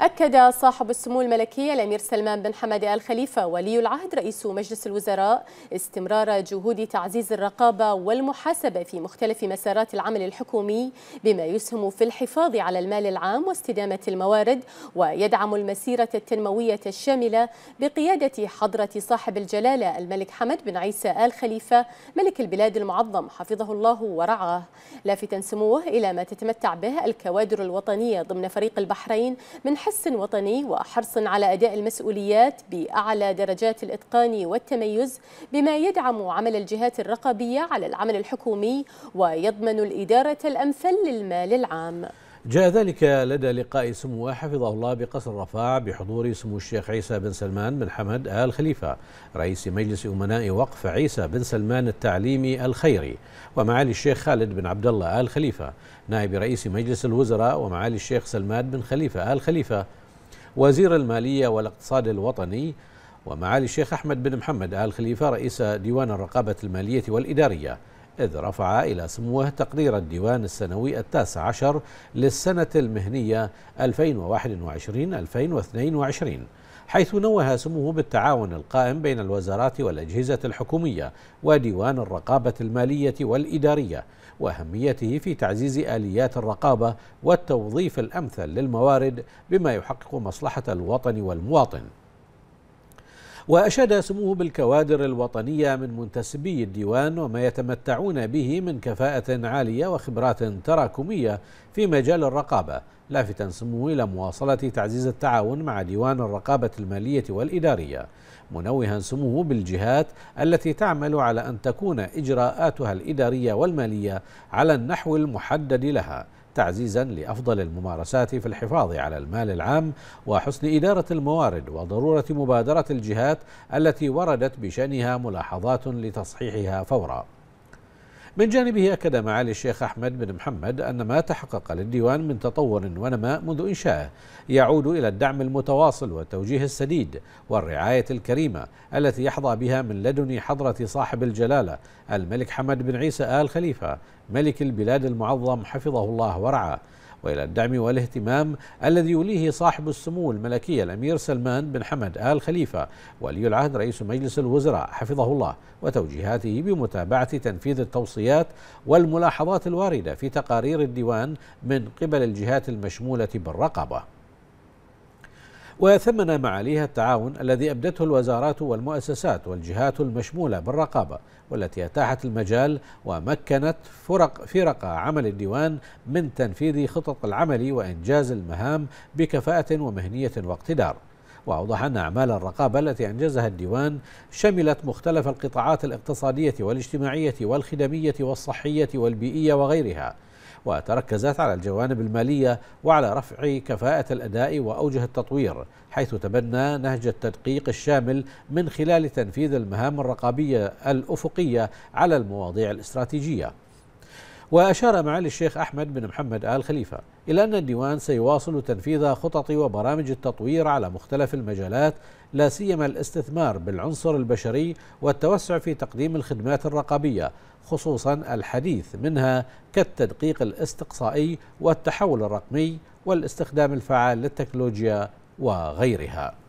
أكد صاحب السمو الملكي الأمير سلمان بن حمد آل خليفة ولي العهد رئيس مجلس الوزراء استمرار جهود تعزيز الرقابة والمحاسبة في مختلف مسارات العمل الحكومي بما يسهم في الحفاظ على المال العام واستدامة الموارد ويدعم المسيرة التنموية الشاملة بقيادة حضرة صاحب الجلالة الملك حمد بن عيسى آل خليفة ملك البلاد المعظم حفظه الله ورعاه لافتا سموه إلى ما تتمتع به الكوادر الوطنية ضمن فريق البحرين من حس وطني وحرص على أداء المسؤوليات بأعلى درجات الإتقان والتميز بما يدعم عمل الجهات الرقابية على العمل الحكومي ويضمن الإدارة الأمثل للمال العام جاء ذلك لدى لقاء سمو حفظه الله بقصر رفاع بحضور سمو الشيخ عيسى بن سلمان بن حمد آل خليفة رئيس مجلس أمناء وقف عيسى بن سلمان التعليمي الخيري ومعالي الشيخ خالد بن عبد الله آل خليفة نائب رئيس مجلس الوزراء ومعالي الشيخ سلمان بن خليفة آل خليفة وزير المالية والاقتصاد الوطني ومعالي الشيخ أحمد بن محمد آل خليفة رئيس ديوان الرقابة المالية والإدارية إذ رفع إلى سموه تقرير الديوان السنوي التاسع عشر للسنة المهنية 2021-2022 حيث نوه سموه بالتعاون القائم بين الوزارات والأجهزة الحكومية وديوان الرقابة المالية والإدارية وأهميته في تعزيز آليات الرقابة والتوظيف الأمثل للموارد بما يحقق مصلحة الوطن والمواطن وأشاد سموه بالكوادر الوطنية من منتسبي الديوان وما يتمتعون به من كفاءة عالية وخبرات تراكمية في مجال الرقابة لافتا سموه إلى مواصلة تعزيز التعاون مع ديوان الرقابة المالية والإدارية منوها سموه بالجهات التي تعمل على أن تكون إجراءاتها الإدارية والمالية على النحو المحدد لها تعزيزا لأفضل الممارسات في الحفاظ على المال العام وحسن إدارة الموارد وضرورة مبادرة الجهات التي وردت بشأنها ملاحظات لتصحيحها فورا من جانبه أكد معالي الشيخ أحمد بن محمد أن ما تحقق للديوان من تطور ونماء منذ إنشائه يعود إلى الدعم المتواصل والتوجيه السديد والرعاية الكريمة التي يحظى بها من لدن حضرة صاحب الجلالة الملك حمد بن عيسى آل خليفة ملك البلاد المعظم حفظه الله ورعاه وإلى الدعم والاهتمام الذي يوليه صاحب السمو الملكية الأمير سلمان بن حمد آل خليفة ولي العهد رئيس مجلس الوزراء حفظه الله وتوجيهاته بمتابعة تنفيذ التوصيات والملاحظات الواردة في تقارير الديوان من قبل الجهات المشمولة بالرقبة وثمن معاليها التعاون الذي أبدته الوزارات والمؤسسات والجهات المشمولة بالرقابة والتي أتاحت المجال ومكنت فرق فرق عمل الديوان من تنفيذ خطط العمل وإنجاز المهام بكفاءة ومهنية واقتدار وأوضح أن أعمال الرقابة التي أنجزها الديوان شملت مختلف القطاعات الاقتصادية والاجتماعية والخدمية والصحية والبيئية وغيرها وتركزت على الجوانب المالية وعلى رفع كفاءة الأداء وأوجه التطوير حيث تبنى نهج التدقيق الشامل من خلال تنفيذ المهام الرقابية الأفقية على المواضيع الاستراتيجية وأشار معالي الشيخ أحمد بن محمد آل خليفة إلى أن الديوان سيواصل تنفيذ خطط وبرامج التطوير على مختلف المجالات لا سيما الاستثمار بالعنصر البشري والتوسع في تقديم الخدمات الرقابية خصوصا الحديث منها كالتدقيق الاستقصائي والتحول الرقمي والاستخدام الفعال للتكنولوجيا وغيرها